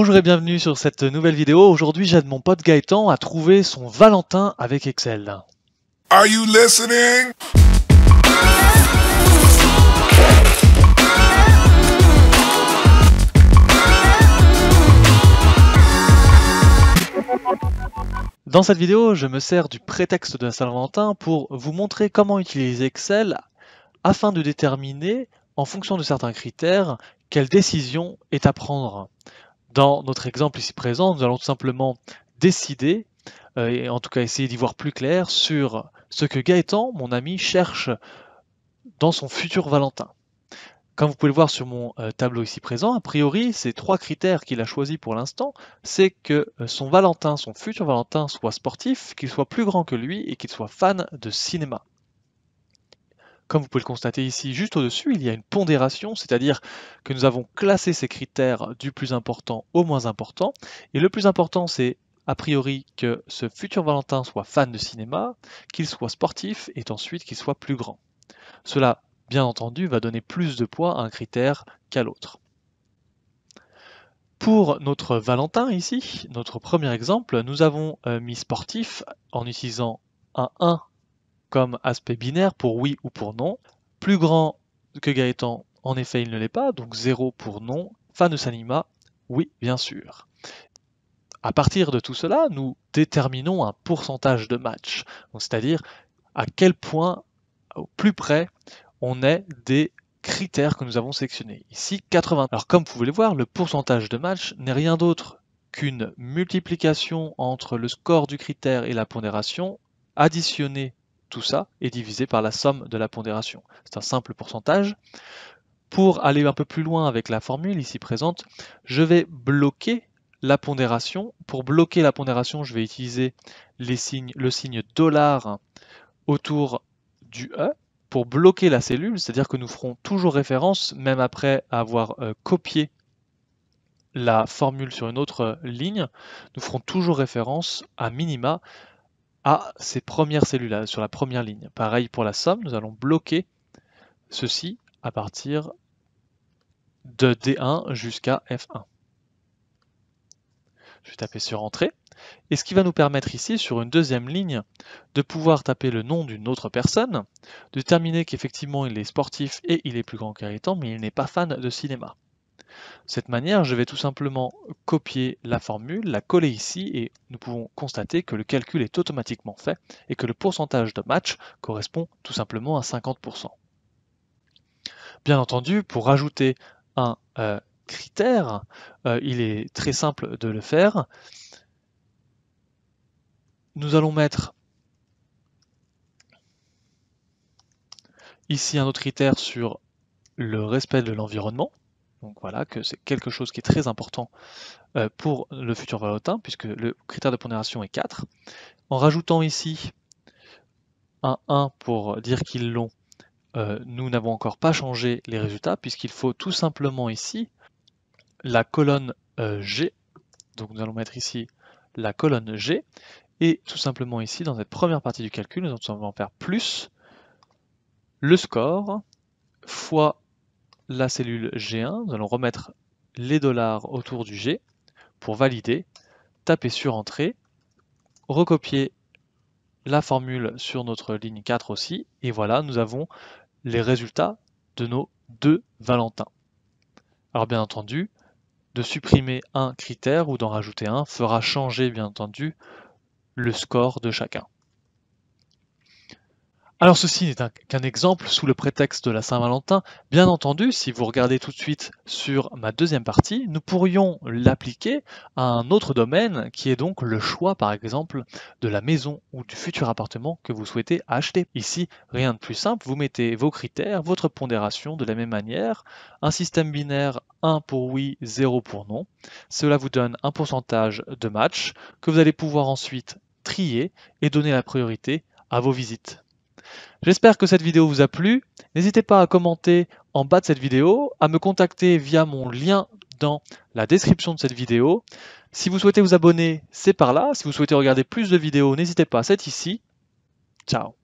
Bonjour et bienvenue sur cette nouvelle vidéo. Aujourd'hui, j'aide mon pote Gaëtan à trouver son Valentin avec Excel. Dans cette vidéo, je me sers du prétexte de Saint-Valentin pour vous montrer comment utiliser Excel afin de déterminer, en fonction de certains critères, quelle décision est à prendre. Dans notre exemple ici présent, nous allons tout simplement décider, euh, et en tout cas essayer d'y voir plus clair, sur ce que Gaëtan, mon ami, cherche dans son futur Valentin. Comme vous pouvez le voir sur mon euh, tableau ici présent, a priori, ces trois critères qu'il a choisis pour l'instant, c'est que euh, son Valentin, son futur Valentin, soit sportif, qu'il soit plus grand que lui et qu'il soit fan de cinéma. Comme vous pouvez le constater ici, juste au-dessus, il y a une pondération, c'est-à-dire que nous avons classé ces critères du plus important au moins important. Et le plus important, c'est a priori que ce futur Valentin soit fan de cinéma, qu'il soit sportif et ensuite qu'il soit plus grand. Cela, bien entendu, va donner plus de poids à un critère qu'à l'autre. Pour notre Valentin ici, notre premier exemple, nous avons euh, mis sportif en utilisant un 1 comme aspect binaire pour oui ou pour non. Plus grand que Gaëtan, en effet, il ne l'est pas, donc 0 pour non. Fan de Sanima, oui, bien sûr. À partir de tout cela, nous déterminons un pourcentage de match, c'est-à-dire à quel point, au plus près, on est des critères que nous avons sélectionnés. Ici, 80. Alors comme vous pouvez le voir, le pourcentage de match n'est rien d'autre qu'une multiplication entre le score du critère et la pondération additionnée tout ça est divisé par la somme de la pondération. C'est un simple pourcentage. Pour aller un peu plus loin avec la formule ici présente, je vais bloquer la pondération. Pour bloquer la pondération, je vais utiliser le signe dollar autour du E pour bloquer la cellule, c'est-à-dire que nous ferons toujours référence, même après avoir euh, copié la formule sur une autre euh, ligne, nous ferons toujours référence à minima à ces premières cellules, là sur la première ligne. Pareil pour la somme, nous allons bloquer ceci à partir de D1 jusqu'à F1. Je vais taper sur Entrée. Et ce qui va nous permettre ici, sur une deuxième ligne, de pouvoir taper le nom d'une autre personne, de terminer qu'effectivement il est sportif et il est plus grand qu'Aritan, mais il n'est pas fan de cinéma. De cette manière, je vais tout simplement copier la formule, la coller ici et nous pouvons constater que le calcul est automatiquement fait et que le pourcentage de match correspond tout simplement à 50%. Bien entendu, pour rajouter un euh, critère, euh, il est très simple de le faire. Nous allons mettre ici un autre critère sur le respect de l'environnement. Donc voilà, que c'est quelque chose qui est très important euh, pour le futur valotin, puisque le critère de pondération est 4. En rajoutant ici un 1 pour dire qu'ils l'ont, euh, nous n'avons encore pas changé les résultats, puisqu'il faut tout simplement ici la colonne euh, G. Donc nous allons mettre ici la colonne G, et tout simplement ici, dans cette première partie du calcul, nous allons faire plus le score fois la cellule G1, nous allons remettre les dollars autour du G pour valider, taper sur Entrée, recopier la formule sur notre ligne 4 aussi, et voilà, nous avons les résultats de nos deux Valentins. Alors bien entendu, de supprimer un critère ou d'en rajouter un fera changer bien entendu le score de chacun. Alors ceci n'est qu'un exemple sous le prétexte de la Saint-Valentin. Bien entendu, si vous regardez tout de suite sur ma deuxième partie, nous pourrions l'appliquer à un autre domaine qui est donc le choix par exemple de la maison ou du futur appartement que vous souhaitez acheter. Ici, rien de plus simple, vous mettez vos critères, votre pondération de la même manière, un système binaire 1 pour oui, 0 pour non. Cela vous donne un pourcentage de match que vous allez pouvoir ensuite trier et donner la priorité à vos visites. J'espère que cette vidéo vous a plu. N'hésitez pas à commenter en bas de cette vidéo, à me contacter via mon lien dans la description de cette vidéo. Si vous souhaitez vous abonner, c'est par là. Si vous souhaitez regarder plus de vidéos, n'hésitez pas, c'est ici. Ciao